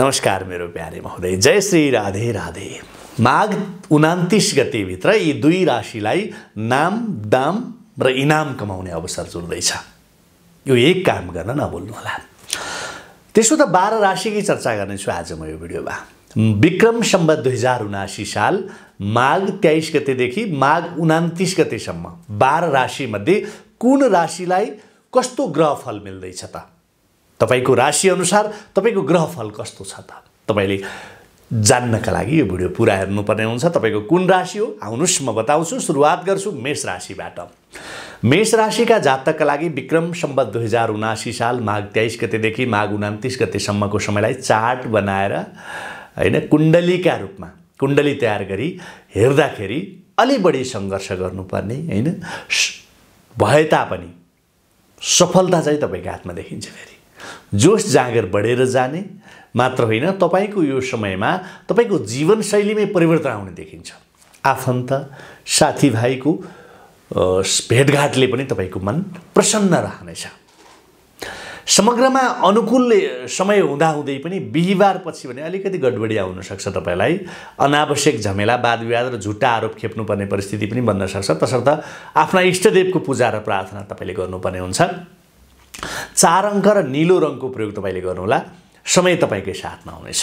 नमस्कार मेरो प्यारे महोदय जय श्री राधे राधे माघ उनातिस गतेभित्र यी दुई राशिलाई नाम दाम र इनाम कमाउने अवसर जुर्दैछ यो एक काम गर्न होला त्यसो त बाह्र राशिकै चर्चा गर्नेछु आज म यो भिडियोमा विक्रम सम्बत दुई हजार उनासी साल माघ तेइस गतेदेखि माघ उनातिस गतेसम्म बाह्र राशिमध्ये कुन राशिलाई कस्तो ग्रह फल मिल्दैछ त तपाईँको राशिअनुसार तपाईँको ग्रहफल कस्तो छ त तपाईँले जान्नका लागि यो भिडियो पुरा हेर्नुपर्ने हुन्छ तपाईँको कुन राशि हो आउनुहोस् म बताउँछु सुरुवात गर्छु मेष राशिबाट मेष राशिका जातकका लागि विक्रम सम्बत दुई हजार उनासी साल माघ तेइस गतेदेखि माघ उनातिस गतेसम्मको समयलाई चार्ट बनाएर होइन कुण्डलीका रूपमा कुण्डली तयार गरी हेर्दाखेरि अलि बढी सङ्घर्ष गर्नुपर्ने होइन भए तापनि सफलता चाहिँ तपाईँको हातमा देखिन्छ फेरि जोस जाँगर बढेर जाने मात्र होइन तपाईँको यो समयमा तपाईँको जीवनशैलीमै परिवर्तन आउने देखिन्छ आफन्त साथीभाइको भेटघाटले पनि तपाईँको मन प्रसन्न रहनेछ समग्रमा अनुकूल समय हुँदाहुँदै पनि बिहिबारपछि भने अलिकति गडबडी आउनसक्छ तपाईँलाई अनावश्यक झमेला वादविवाद र झुट्टा आरोप खेप्नुपर्ने परिस्थिति पनि बन्न सक्छ तसर्थ आफ्ना इष्टदेवको पूजा र प्रार्थना तपाईँले गर्नुपर्ने हुन्छ चार अङ्क र निलो रङको प्रयोग तपाईँले गर्नुहोला समय तपाईँकै साथमा हुनेछ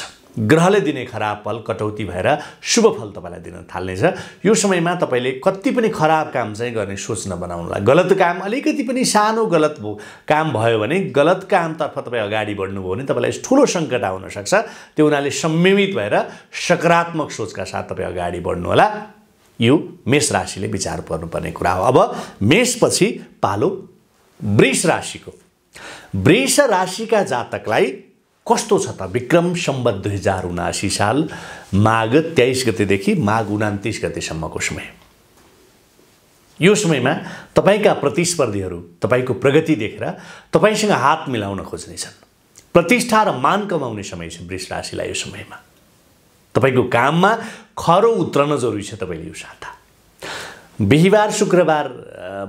ग्रहले दिने खराब फल कटौती भएर शुभ फल तपाईँलाई दिन थाल्नेछ यो समयमा तपाईँले कति पनि खराब काम चाहिँ गर्ने सोच नबनाउनुलाई गलत काम अलिकति पनि सानो गलत काम भयो भने गलत कामतर्फ तपाईँ अगाडि बढ्नुभयो भने तपाईँलाई ठुलो सङ्कट सक्छ त्यो हुनाले संयमित भएर सकारात्मक सोचका साथ तपाईँ अगाडि बढ्नुहोला यो मेष राशिले विचार पर्नुपर्ने कुरा हो अब मेषपछि पालो वृष राशिको वृष राशिका जातकलाई कस्तो छ त विक्रम सम्बत दुई हजार उनासी साल माघ तेइस गतेदेखि माघ उनातिस गतेसम्मको समय यो समयमा तपाईँका प्रतिस्पर्धीहरू तपाईँको प्रगति देखेर तपाईँसँग हात मिलाउन खोज्नेछन् प्रतिष्ठा र मान कमाउने समय छ वृष राशिलाई यो समयमा तपाईँको काममा खरो उत्रन जरुरी छ तपाईँले यो साता बिहिबार शुक्रबार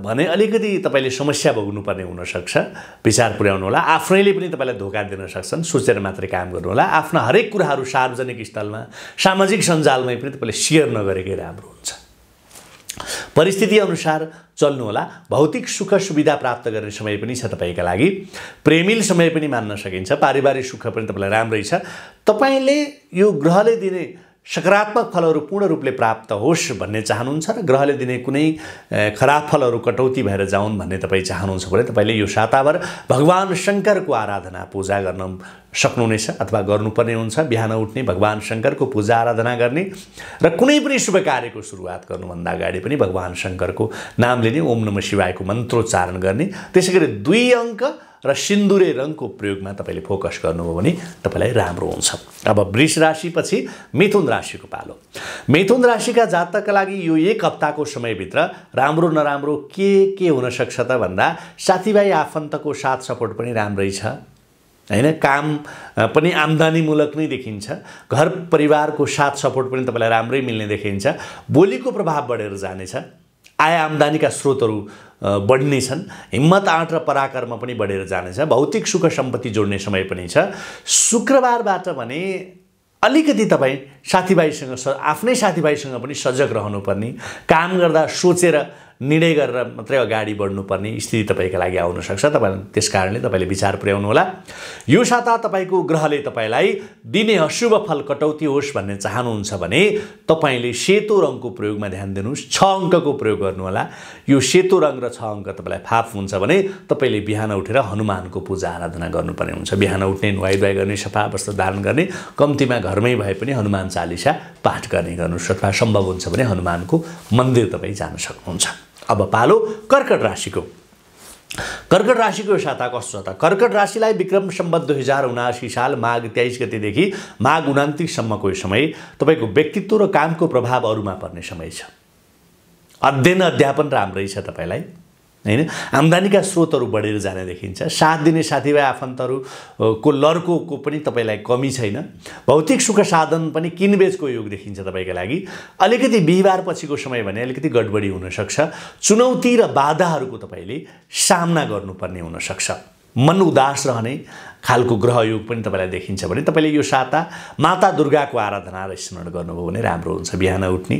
भने अलिकति तपाईँले समस्या भोग्नुपर्ने हुनसक्छ विचार होला आफ्नैले पनि तपाईँलाई धोका दिन सक्छन् सोचेर मात्रै काम गर्नुहोला आफ्ना हरेक कुराहरू सार्वजनिक स्थलमा सामाजिक सञ्जालमै पनि तपाईँले सेयर नगरेकै राम्रो हुन्छ परिस्थिति अनुसार चल्नु होला भौतिक सुख सुविधा प्राप्त गर्ने समय पनि छ तपाईँका लागि प्रेमिल समय पनि मान्न सकिन्छ पारिवारिक सुख पनि तपाईँलाई राम्रै छ तपाईँले यो ग्रहले दिने सकारात्मक फलहरू पूर्ण रूपले प्राप्त होस् भन्ने चाहनुहुन्छ र ग्रहले दिने कुनै खराब फलहरू कटौती भएर जाउन् भन्ने तपाईँ चाहनुहुन्छ भने तपाईँले यो साताभर भगवान् शङ्करको आराधना पूजा गर्न सक्नुहुनेछ अथवा गर्नुपर्ने हुन्छ बिहान उठ्ने भगवान् शङ्करको पूजा आराधना गर्ने र कुनै पनि शुभ कार्यको सुरुवात गर्नुभन्दा अगाडि पनि भगवान् शङ्करको नाम लिने ओम नम शिवायको मन्त्रोच्चारण गर्ने त्यसै गरी दुई अङ्क र सिन्दुरे रङको प्रयोगमा तपाईँले फोकस गर्नुभयो भने तपाईँलाई राम्रो हुन्छ अब वृष राशिपछि मिथुन राशिको पालो मिथुन राशिका जातकका लागि यो एक हप्ताको समयभित्र राम्रो नराम्रो के के हुनसक्छ त भन्दा साथीभाइ आफन्तको साथ सपोर्ट पनि राम्रै छ होइन काम पनि आम्दानीमूलक नै देखिन्छ घर परिवारको साथ सपोर्ट पनि तपाईँलाई राम्रै मिल्ने देखिन्छ बोलीको प्रभाव बढेर जानेछ आय आम्दानीका स्रोतहरू बढ्ने छन् हिम्मत आँट र पराकर्म पनि बढेर जानेछ भौतिक सुख सम्पत्ति जोड्ने समय पनि छ शुक्रबारबाट भने अलिकति तपाईँ साथीभाइसँग स आफ्नै साथीभाइसँग पनि सजग रहनुपर्ने काम गर्दा सोचेर निर्णय गरेर मात्रै अगाडि बढ्नुपर्ने स्थिति तपाईँको लागि आउनसक्छ तपाईँ त्यस कारणले तपाईँले विचार पुर्याउनु होला यो साता तपाईँको ग्रहले तपाईँलाई दिने अशुभ फल कटौती होस् भन्ने चाहनुहुन्छ भने तपाईँले सेतो रङको प्रयोगमा ध्यान दिनुहोस् छ अङ्कको प्रयोग गर्नुहोला यो सेतो रङ र छ अङ्क तपाईँलाई फाप हुन्छ भने तपाईँले बिहान उठेर हनुमानको पूजा आराधना गर्नुपर्ने हुन्छ बिहान उठ्ने नुहाइ धुवाई गर्ने सफा वस्त्र धारण गर्ने कम्तीमा घरमै भए पनि हनुमान चालिसा पाठ गर्ने गर्नुहोस् अथवा सम्भव हुन्छ भने हनुमानको मन्दिर तपाईँ जान सक्नुहुन्छ अब पालो कर्कट राशिको कर्कट राशिको साता कस्तो छ त कर्कट राशिलाई विक्रम सम्बत दुई हजार उनासी साल माघ तेइस गतिदेखि माघ उनातिससम्मको समय तपाईँको व्यक्तित्व र कामको प्रभाव अरूमा पर्ने समय छ अध्ययन अध्यापन राम्रै छ तपाईँलाई होइन आम्दानीका स्रोतहरू बढेर जाने देखिन्छ साथ दिने साथीभाइ आफन्तहरूको लर्कोको पनि तपाईँलाई कमी छैन भौतिक सुख साधन पनि किनबेचको योग देखिन्छ तपाईँका लागि अलिकति बिहिबार पछिको समय भने अलिकति गडबडी हुनसक्छ चुनौती र बाधाहरूको तपाईँले सामना गर्नुपर्ने हुनसक्छ मन उदास रहने खालको ग्रहयोग पनि तपाईँलाई देखिन्छ भने तपाईँले यो साता माता दुर्गाको आराधना र स्मरण गर्नुभयो भने राम्रो हुन्छ बिहान उठ्ने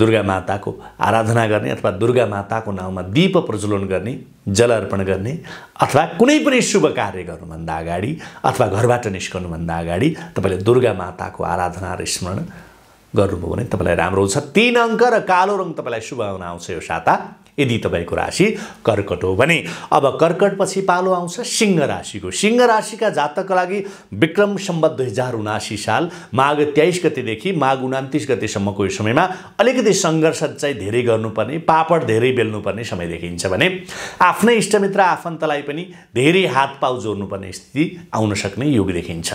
दुर्गा माताको आराधना गर्ने अथवा दुर्गा माताको नाउँमा दीप प्रज्वलन गर्ने जल अर्पण गर्ने अथवा कुनै पनि शुभ कार्य गर्नुभन्दा अगाडि अथवा घरबाट निस्कनुभन्दा अगाडि तपाईँले दुर्गा माताको आराधना र स्मरण गर्नुभयो भने तपाईँलाई राम्रो हुन्छ तिन अङ्क र कालो रङ तपाईँलाई शुभावना आउँछ यो साता यदि तपाईँको राशि कर्कट हो भने अब कर्कटपछि पालो आउँछ सिंह राशिको सिंह राशिका जातकका लागि विक्रम सम्बद्ध दुई हजार उनासी साल माघ तेइस गतिदेखि माघ उनातिस गतिसम्मको यो समयमा अलिकति सङ्घर्ष चाहिँ धेरै गर्नुपर्ने पापड धेरै बेल्नुपर्ने समय देखिन्छ भने आफ्नै इष्टमित्र आफन्तलाई पनि धेरै हात पाउ जोड्नुपर्ने स्थिति आउन सक्ने योग देखिन्छ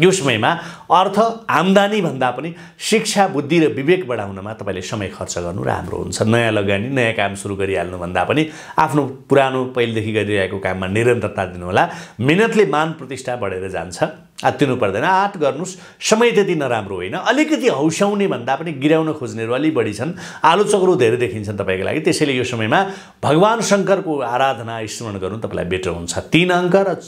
यो समयमा अर्थ आम्दानी भन्दा पनि शिक्षा बुद्धि र विवेक बढाउनमा तपाईँले समय खर्च गर्नु राम्रो हुन्छ नयाँ लगानी नयाँ काम सुरु गरिहाल्नुभन्दा पनि आफ्नो पुरानो पहिलेदेखि गरिरहेको काममा निरन्तरता दिनुहोला मिहिनेतले मान प्रतिष्ठा बढेर जान्छ आत्तिनु पर्दैन आँट गर्नुहोस् समय त्यति नराम्रो होइन अलिकति हौस्याउने भन्दा पनि गिराउन खोज्नेहरू अलि बढी छन् आलोचकहरू धेरै देखिन्छन् तपाईँको लागि त्यसैले यो समयमा भगवान् शङ्करको आराधना स्मरण गर्नु तपाईँलाई बेटर हुन्छ तिन अङ्क र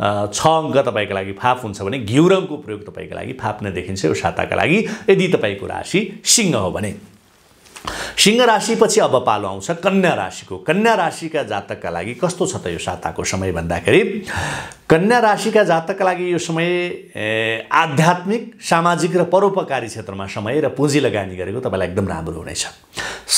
छ अङ्क तपाईँको लागि फाप हुन्छ भने घिउ रङको प्रयोग तपाईँको लागि फाप्न देखिन्छ यो साताका लागि यदि तपाईँको राशि सिंह हो भने सिंह राशिपछि अब पालो आउँछ कन्या राशिको कन्या राशिका जातकका लागि कस्तो छ त यो साताको समय भन्दाखेरि कन्या राशिका जातकका लागि यो समय आध्यात्मिक सामाजिक र परोपकारी क्षेत्रमा समय र पुँजी लगानी गरेको तपाईँलाई एकदम राम्रो हुनेछ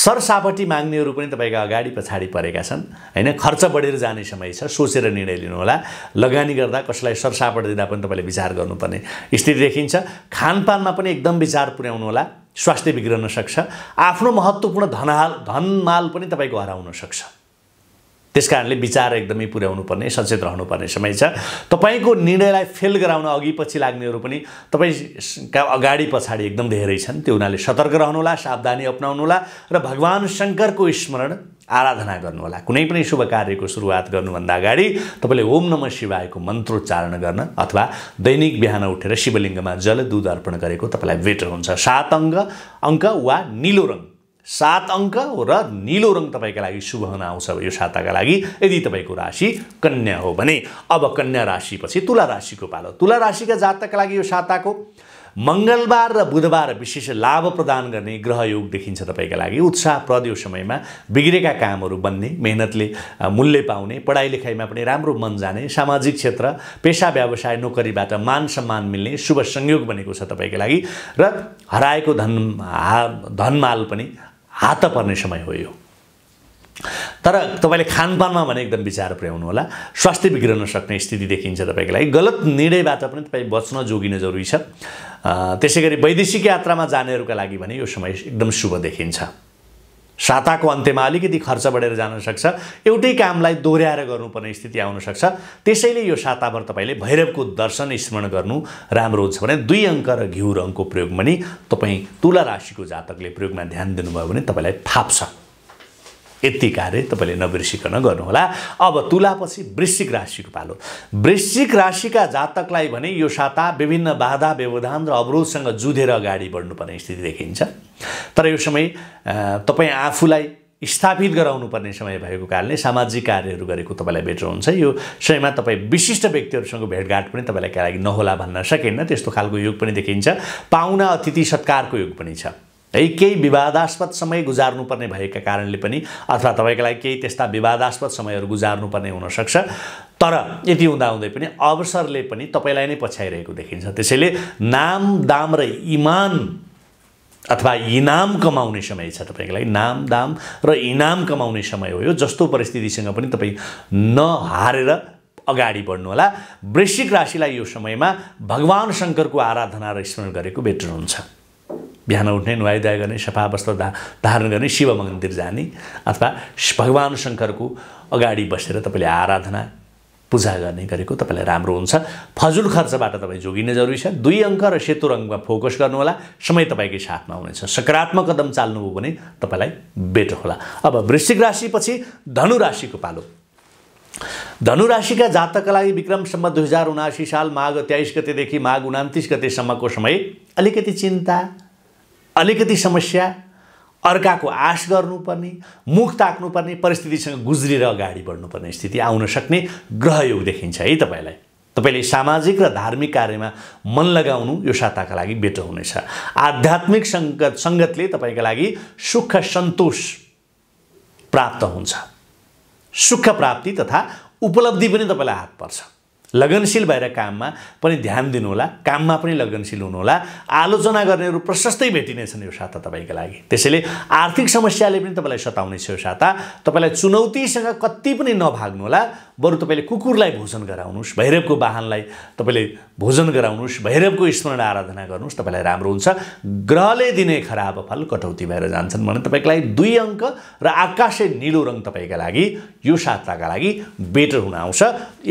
सरसापट्टि माग्नेहरू पनि तपाईँका अगाडि पछाडि परेका छन् होइन खर्च बढेर जाने समय छ सोचेर निर्णय लिनुहोला लगानी गर्दा कसैलाई सरसापट दिँदा पनि तपाईँले विचार गर्नुपर्ने स्थिति देखिन्छ खानपानमा पनि एकदम विचार पुर्याउनुहोला स्वास्थ्य बिग्रन सक्छ आफ्नो महत्त्वपूर्ण धनहाल धनमाल पनि तपाईँको हराउन सक्छ त्यस कारणले विचार एकदमै पुर्याउनु पर्ने सचेत रहनुपर्ने समय छ तपाईँको निर्णयलाई फेल गराउन अघि पछि लाग्नेहरू पनि तपाईँका अगाडि पछाडि एकदम धेरै छन् त्यो हुनाले सतर्क रहनुहोला सावधानी अप्नाउनुहोला र भगवान् शङ्करको स्मरण आराधना गर्नुहोला कुनै पनि शुभ कार्यको सुरुवात गर्नुभन्दा अगाडि तपाईँले ओम नम शिवायको मन्त्रोच्चारण गर्न अथवा दैनिक बिहान उठेर शिवलिङ्गमा जल दुध अर्पण गरेको तपाईँलाई बेटर हुन्छ सात अङ्ग अङ्क वा निलो रङ सात अङ्क र निलो रङ तपाईँका लागि शुभ हुन आउँछ यो साताका लागि यदि तपाईँको राशि कन्या हो भने अब कन्या राशिपछि तुला राशिको पालो तुला राशिका जातकका लागि यो साताको मङ्गलबार र बुधबार विशेष लाभ प्रदान गर्ने ग्रहयोग देखिन्छ तपाईँका लागि उत्साहप्रद यो समयमा बिग्रेका कामहरू बन्ने मेहनतले मूल्य पाउने पढाइ लेखाइमा पनि राम्रो मन जाने सामाजिक क्षेत्र पेसा व्यवसाय नोकरीबाट मान सम्मान मिल्ने शुभ संयोग बनेको छ तपाईँको लागि र हराएको धन धनमाल पनि हात पर्ने समय हो यो तर तपाईँले खानपानमा भने एकदम विचार पुर्याउनु होला स्वास्थ्य बिग्रन सक्ने स्थिति देखिन्छ तपाईँको लागि गलत निर्णयबाट पनि तपाईँ बच्न जोगिन जरुरी छ त्यसै गरी वैदेशिक यात्रामा जानेहरूका लागि भने यो समय एकदम शुभ देखिन्छ साताको अन्त्यमा अलिकति खर्च बढेर जान सक्छ एउटै कामलाई दोहोऱ्याएर गर्नुपर्ने स्थिति आउनसक्छ त्यसैले यो साताभर तपाईँले भैरवको दर्शन स्मरण गर्नु राम्रो हुन्छ भने दुई अङ्क र घिउ रङको प्रयोग पनि तपाईँ तुला राशिको जातकले प्रयोगमा ध्यान दिनुभयो भने तपाईँलाई थाप्छ यति कार्य तपाईँले नबिर्सिकन गर्नुहोला अब तुलापछि वृश्चिक राशिको पालो वृश्चिक राशिका जातकलाई भने यो साता विभिन्न बाधा व्यवधान र अवरोधसँग जुधेर अगाडि बढ्नुपर्ने स्थिति देखिन्छ तर यो समय तपाईँ आफूलाई स्थापित गराउनुपर्ने समय भएको कारणले सामाजिक कार्यहरू गरेको तपाईँलाई भेट हुन्छ यो समयमा तपाईँ विशिष्ट व्यक्तिहरूसँग भेटघाट पनि तपाईँलाई लागि नहोला भन्न सकेन त्यस्तो खालको योग पनि देखिन्छ पाहुना अतिथि सत्कारको योग पनि छ है केही विवादास्पद समय गुजार्नुपर्ने भएका कारणले पनि अथवा तपाईँको लागि केही त्यस्ता विवादास्पद समयहरू गुजार्नुपर्ने हुनसक्छ तर यति हुँदाहुँदै पनि अवसरले पनि तपाईँलाई नै पछ्याइरहेको देखिन्छ त्यसैले नाम दाम र इमान अथवा इनाम कमाउने समय छ तपाईँको लागि नाम दाम र इनाम कमाउने समय हो यो जस्तो परिस्थितिसँग पनि तपाईँ नहारेर अगाडि बढ्नुहोला वृश्चिक राशिलाई यो समयमा भगवान् शङ्करको आराधना र स्मरण गरेको बेटर हुन्छ बिहान उठ्ने नुहाइधुवाई गर्ने सफा वस्त्र धा धारण गर्ने शिव मन्दिर जाने अथवा भगवान् शङ्करको अगाडि बसेर तपाईँले आराधना पूजा गर्ने गरेको तपाईँलाई राम्रो हुन्छ फजुल खर्चबाट तपाईँ जोगिने जरुरी छ दुई अङ्क र सेतो रङमा फोकस गर्नुहोला समय तपाईँकै साथमा हुनेछ सकारात्मक कदम चाल्नुभयो भने तपाईँलाई बेटर होला अब वृश्चिक राशिपछि धनु राशिको पालो धनु राशिका जातकका लागि विक्रम दुई हजार उनासी साल माघ तेइस गतेदेखि माघ उनातिस गतेसम्मको समय अलिकति चिन्ता अलिकति समस्या अर्काको आश गर्नुपर्ने मुख ताक्नुपर्ने परिस्थितिसँग गुज्रिएर अगाडि बढ्नुपर्ने स्थिति आउन सक्ने ग्रहयोग देखिन्छ है तपाईँलाई तपाईँले सामाजिक र धार्मिक कार्यमा मन लगाउनु यो साताका लागि बेटर हुनेछ आध्यात्मिक सङ्गत सङ्गतले तपाईँका लागि सुख सन्तोष प्राप्त हुन्छ सुख प्राप्ति तथा उपलब्धि पनि तपाईँलाई हात पर्छ लगनशील भएर काममा पनि ध्यान दिनुहोला काममा पनि लगनशील हुनुहोला आलोचना गर्नेहरू प्रशस्तै भेटिनेछन् यो साता तपाईँको लागि त्यसैले आर्थिक समस्याले पनि तपाईँलाई सताउनेछ यो साता तपाईँलाई चुनौतीसँग कति पनि नभाग्नुहोला बरु तपाईँले कुकुरलाई भोजन गराउनुहोस् भैरवको वाहनलाई तपाईँले भोजन गराउनुहोस् भैरवको स्मरण आराधना गर्नुहोस् तपाईँलाई राम्रो हुन्छ ग्रहले दिने खराब फल कटौती भएर जान्छन् भने तपाईँको लागि दुई अङ्क र आकाशे निलो रङ तपाईँका लागि यो साताका लागि बेटर हुन आउँछ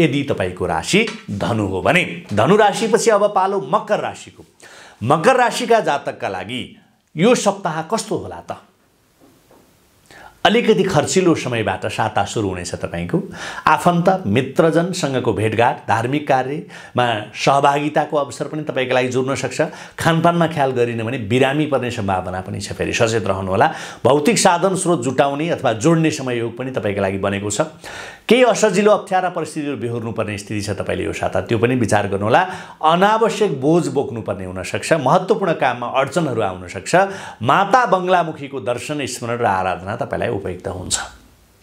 यदि तपाईँको राशि धनु हो भने धनु राशिपछि अब पालो मकर राशिको मकर राशिका जातकका लागि यो सप्ताह कस्तो होला त अलिकति खर्चिलो समयबाट साता सुरु हुनेछ तपाईँको आफन्त मित्रजनसँगको भेटघाट धार्मिक कार्यमा सहभागिताको अवसर पनि तपाईँको लागि जुड्न सक्छ खानपानमा ख्याल गरिने भने बिरामी पर्ने सम्भावना पनि छ फेरि सचेत रहनुहोला भौतिक साधन स्रोत जुटाउने अथवा जोड्ने समय योग पनि तपाईँको लागि बनेको छ केही असजिलो अप्ठ्यारा परिस्थितिहरू बिहोर्नुपर्ने स्थिति छ तपाईँले यो साता त्यो पनि विचार गर्नुहोला अनावश्यक बोझ बोक्नुपर्ने हुनसक्छ महत्त्वपूर्ण काममा अडचनहरू आउनसक्छ माता बङ्गलामुखीको दर्शन स्मरण र आराधना तपाईँलाई उपयुक्त हुन्छ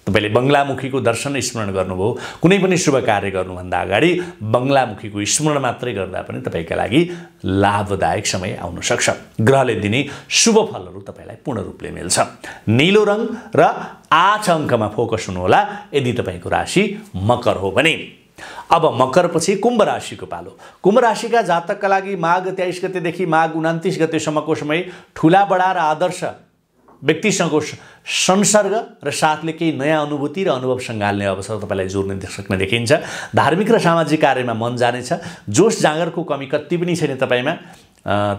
तपाईँले बङ्गलामुखीको दर्शन स्मरण गर्नुभयो कुनै पनि शुभ कार्य गर्नुभन्दा अगाडि बङ्गलामुखीको स्मरण मात्रै गर्दा पनि तपाईँका लागि लाभदायक समय आउन सक्छ ग्रहले दिने शुभ फलहरू तपाईँलाई पूर्ण रूपले मिल्छ निलो रङ र आठ अङ्कमा फोकस हुनुहोला यदि तपाईँको राशि मकर हो भने अब मकरपछि कुम्भ राशिको पालो कुम्भ राशिका जातकका लागि माघ तेइस गतेदेखि माघ उनातिस गतेसम्मको समय ठुला बडा र आदर्श व्यक्तिसँगको संसर्ग र साथले केही नयाँ अनुभूति र अनुभव सङ्घाल्ने अवसर तपाईँलाई जोड्न सक्ने देखिन्छ धार्मिक र सामाजिक कार्यमा मन जानेछ जोस जाँगरको कमी कति पनि छैन तपाईँमा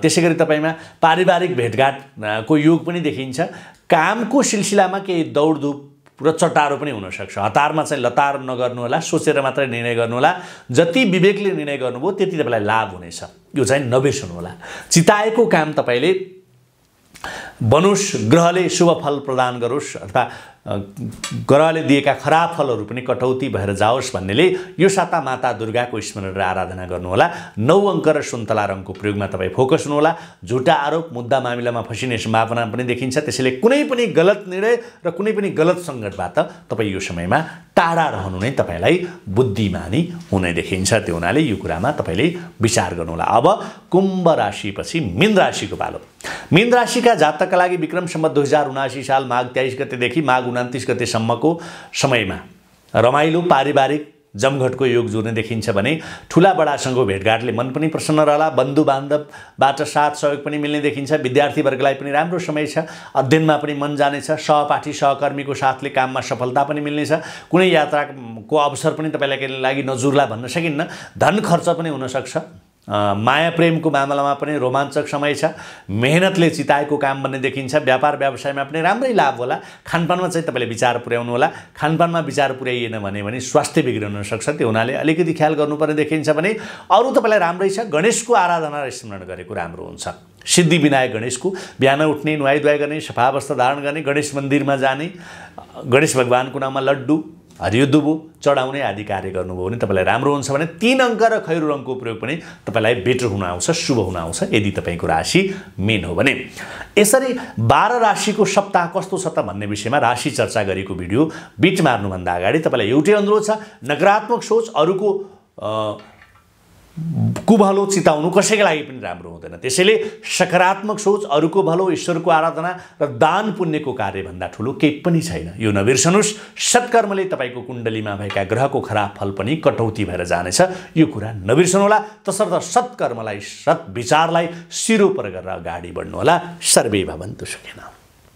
त्यसै गरी तपाईँमा पारिवारिक भेटघाटको योग पनि देखिन्छ कामको सिलसिलामा केही दौडधुप र चटारो पनि हुनसक्छ हतारमा चाहिँ लतार नगर्नुहोला सोचेर मात्रै निर्णय गर्नुहोला जति विवेकले निर्णय गर्नुभयो त्यति तपाईँलाई लाभ हुनेछ यो चाहिँ नबिर्सनुहोला चिताएको काम तपाईँले बनोस् ग्रहले शुभ फल प्रदान गरोस् अथवा ग्रहले दिएका खराब फलहरू पनि कटौती भएर जाओस् भन्नेले यो साता माता दुर्गाको स्मरण र आराधना गर्नुहोला नौ अङ्क र सुन्तला रङको प्रयोगमा तपाईँ फोकस हुनुहोला झुटा आरोप मुद्दा मामिलामा फँसिने सम्भावना पनि देखिन्छ त्यसैले कुनै पनि गलत निर्णय र कुनै पनि गलत सङ्कटबाट तपाईँ यो समयमा टाढा रहनु नै तपाईँलाई बुद्धिमानी हुने देखिन्छ त्यो हुनाले यो कुरामा तपाईँले विचार गर्नुहोला अब कुम्भ राशिपछि मिन राशिको पालो मिन राशिका जातकका लागि विक्रम सम्बत दुई हजार उनासी साल माघ तेइस गतेदेखि माघ उन्तिस गतेसम्मको समयमा रमाइलो पारिवारिक जमघटको योग जुर्ने देखिन्छ भने ठुला बडासँग भेटघाटले मन पनि प्रसन्न रहला बन्धु बान्धवबाट साथ सहयोग पनि मिल्ने देखिन्छ विद्यार्थीवर्गलाई पनि राम्रो समय छ अध्ययनमा पनि मन जानेछ सहपाठी सहकर्मीको साथले काममा सफलता पनि मिल्नेछ कुनै यात्राको अवसर पनि तपाईँलाई लागि नजुर्ला भन्न सकिन्न धन खर्च पनि हुनसक्छ माया प्रेमको मामलामा पनि रोमाञ्चक समय छ मेहनतले चिताएको काम भन्ने देखिन्छ व्यापार व्यवसायमा पनि राम्रै लाभ होला खानपानमा चाहिँ तपाईँले विचार पुर्याउनु होला खानपानमा विचार पुर्याइएन भने स्वास्थ्य बिग्रिन सक्छ त्यो हुनाले अलिकति ख्याल गर्नुपर्ने देखिन्छ भने अरू तपाईँलाई राम्रै छ गणेशको आराधना र स्मरण गरेको राम्रो हुन्छ सिद्धि विनायक गणेशको बिहान उठ्ने नुहाइ धुवाई गर्ने सफा वस्त्र धारण गर्ने गणेश मन्दिरमा जाने गणेश भगवान्को नाममा लड्डु हरियो दुबु चढाउने आदि कार्य गर्नुभयो भने तपाईँलाई राम्रो हुन्छ भने तिन अङ्क र खैरो रङको प्रयोग पनि तपाईँलाई बेटर हुन आउँछ शुभ हुन आउँछ यदि तपाईँको राशि मेन हो भने यसरी बाह्र राशिको सप्ताह कस्तो छ त भन्ने विषयमा राशि चर्चा गरेको भिडियो बिट मार्नुभन्दा अगाडि तपाईँलाई एउटै अनुरोध छ नकारात्मक सोच अरूको कुभलो चिताउनु कसैको लागि पनि राम्रो हुँदैन त्यसैले सकारात्मक सोच अरूको भलो ईश्वरको आराधना र दान पुण्यको कार्यभन्दा ठुलो केही पनि छैन यो नबिर्सनुहोस् सत्कर्मले तपाईँको कुण्डलीमा भएका ग्रहको खराब फल पनि कटौती भएर जानेछ यो कुरा नबिर्सनुहोला तसर्थ सत्कर्मलाई सत्विचारलाई सिरोपर गरेर अगाडि बढ्नुहोला सर्वे भवन्तु सुखेन